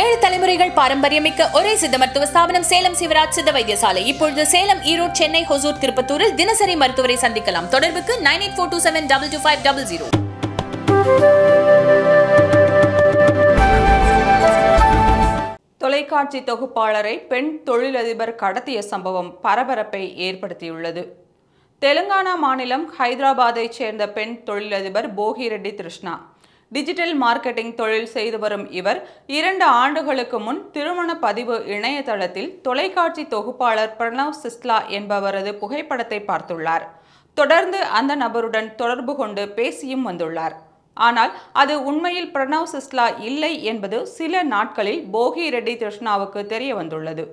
ஏழு தலைமுறைகள் பாரம்பரியமிக்க ஒரே சித்த மருத்துவ ஸ்தாபனம் சேலம் சிவராஜ் சித்த வைத்தியசாலை இப்பொழுது சேலம் ஈரோடு சென்னை ஹொசூர் திருப்பத்தூரில் தினசரி மருத்துவரை சந்திக்கலாம் தொடர்புக்கு nine eight four two seven double two five double zero தொலைக்காட்சி தொகுப்பாளரை பெண் தொழிலதிபர் கடத்திய சம்பவம் பரபரப்பை ஏற்படுத்தியுள்ளது தெலுங்கானா மாநிலம் ஹைதராபாத்தைச் சேர்ந்த பெண் தொழிலதிபர் போகிரெட்டி கிருஷ்ணா டிஜிட்டல் மார்க்கெட்டிங் தொழில் செய்து வரும் இவர் இரண்டு ஆண்டுகளுக்கு முன் திருமண பதிவு இணையதளத்தில் தொலைக்காட்சி தொகுப்பாளர் பிரணவ் சிஸ்லா என்பவரது புகைப்படத்தை பார்த்துள்ளார் தொடர்ந்து அந்த நபருடன் தொடர்பு கொண்டு பேசியும் வந்துள்ளார் ஆனால் அது உண்மையில் பிரணவ் சிஸ்லா இல்லை என்பது சில நாட்களில் போகி ரெட்டி கிருஷ்ணாவுக்கு தெரிய வந்துள்ளது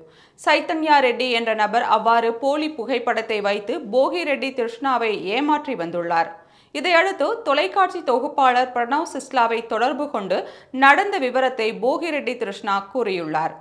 சைத்தன்யா ரெட்டி என்ற நபர் அவ்வாறு போலி புகைப்படத்தை வைத்து போகி ரெட்டி கிருஷ்ணாவை ஏமாற்றி வந்துள்ளார் இதையடுத்து தொலைக்காட்சி தொகுப்பாளர் பிரணவ் சிஸ்லாவை தொடர்பு கொண்டு நடந்த விவரத்தை போகிரெட்டி கிருஷ்ணா கூறியுள்ளார்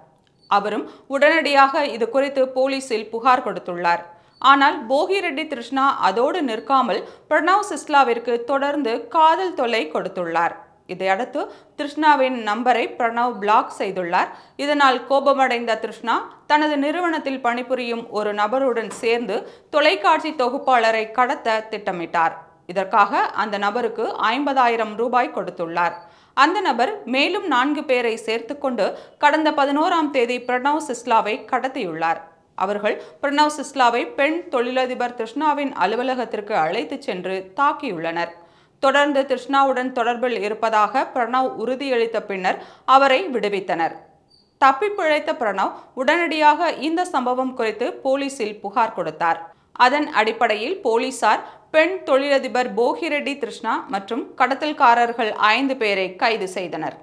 அவரும் உடனடியாக இது குறித்து போலீசில் புகார் கொடுத்துள்ளார் ஆனால் போகிரெட்டி கிருஷ்ணா அதோடு நிற்காமல் பிரணவ் சிஸ்லாவிற்கு தொடர்ந்து காதல் தொல்லை கொடுத்துள்ளார் இதையடுத்து திருஷ்ணாவின் நம்பரை பிரணவ் பிளாக் செய்துள்ளார் இதனால் கோபமடைந்த திருஷ்ணா தனது நிறுவனத்தில் பணிபுரியும் ஒரு நபருடன் சேர்ந்து தொலைக்காட்சி தொகுப்பாளரை கடத்த திட்டமிட்டார் இதற்காக அந்த நபருக்கு ஐம்பதாயிரம் ரூபாய் கொடுத்துள்ளார் அந்த நபர் மேலும் நான்கு பேரை சேர்த்து கொண்டு கடந்த பதினோராம் தேதி பிரணவ் சிஸ்லாவை கடத்தியுள்ளார் அவர்கள் பிரணவ் சிஸ்லாவை பெண் தொழிலதிபர் கிருஷ்ணாவின் அலுவலகத்திற்கு அழைத்துச் சென்று தாக்கியுள்ளனர் தொடர்ந்து கிருஷ்ணாவுடன் தொடர்பில் இருப்பதாக பிரணவ் உறுதியளித்த பின்னர் அவரை விடுவித்தனர் தப்பிப்பிழைத்த பிரணவ் உடனடியாக இந்த சம்பவம் குறித்து போலீசில் புகார் கொடுத்தார் அதன் அடிப்படையில் போலீசார் பெண் தொழிலதிபர் போகிரெட்டி கிருஷ்ணா மற்றும் கடத்தல்காரர்கள் ஐந்து பேரை கைது செய்தனர்